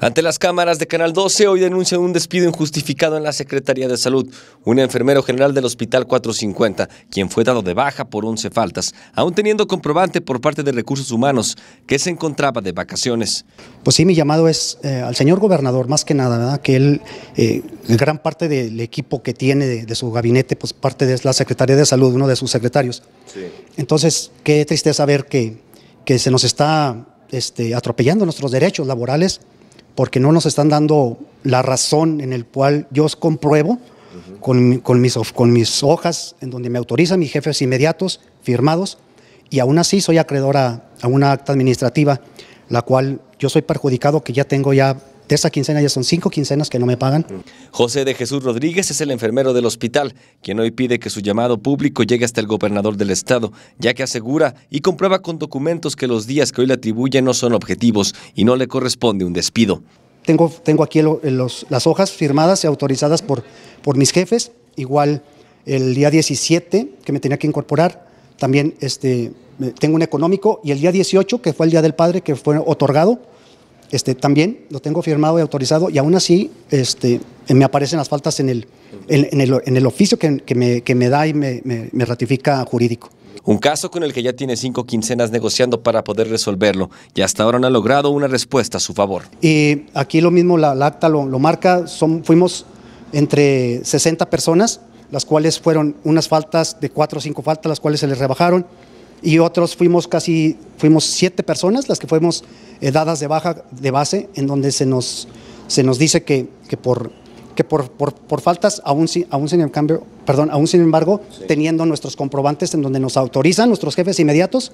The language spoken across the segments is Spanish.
Ante las cámaras de Canal 12, hoy denuncia un despido injustificado en la Secretaría de Salud. Un enfermero general del Hospital 450, quien fue dado de baja por 11 faltas, aún teniendo comprobante por parte de recursos humanos que se encontraba de vacaciones. Pues sí, mi llamado es eh, al señor gobernador, más que nada, que él, eh, gran parte del equipo que tiene de, su gabinete, pues parte de la Secretaría de Salud, uno de sus secretarios. Entonces, qué tristeza ver que, que se nos está este, atropellando nuestros derechos laborales porque no nos están dando la razón en el cual yo os compruebo con, mis, con mis hojas, en donde me autorizan mis jefes inmediatos, firmados, y aún así soy acreedora a una acta administrativa, la cual yo soy perjudicado que ya tengo ya de esa quincena ya son cinco quincenas que no me pagan. José de Jesús Rodríguez es el enfermero del hospital, quien hoy pide que su llamado público llegue hasta el gobernador del estado, ya que asegura y comprueba con documentos que los días que hoy le atribuye no son objetivos y no le corresponde un despido. Tengo, tengo aquí las hojas firmadas y autorizadas por, por mis jefes, igual el día 17 que me tenía que incorporar, también este, tengo un económico y el día 18 que fue el Día del Padre que fue otorgado, este, también lo tengo firmado y autorizado y aún así este, eh, me aparecen las faltas en el, en, el, en el, oficio que, que, me, que, me, da y me, me, ratifica jurídico. Un caso con el que ya tiene cinco quincenas negociando para poder resolverlo y hasta ahora no ha logrado una respuesta a su favor. Y aquí lo mismo, la, la acta lo, marca, son, fuimos entre 60 personas, las cuales fueron unas faltas de cuatro o cinco faltas, las cuales se les rebajaron, y otros fuimos casi, fuimos siete personas, las que fuimos dadas de baja de base, en donde se nos, se nos dice que, por que por, faltas, aún, aún, sin, cambio, perdón, sin embargo, teniendo nuestros comprobantes en donde nos autorizan nuestros jefes inmediatos,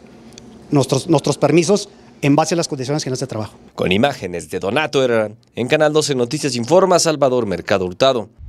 nuestros, nuestros permisos en base a las condiciones que generales de trabajo. Con imágenes de Donato Herrera, en Canal 12 Noticias Informa Salvador Mercado Hurtado.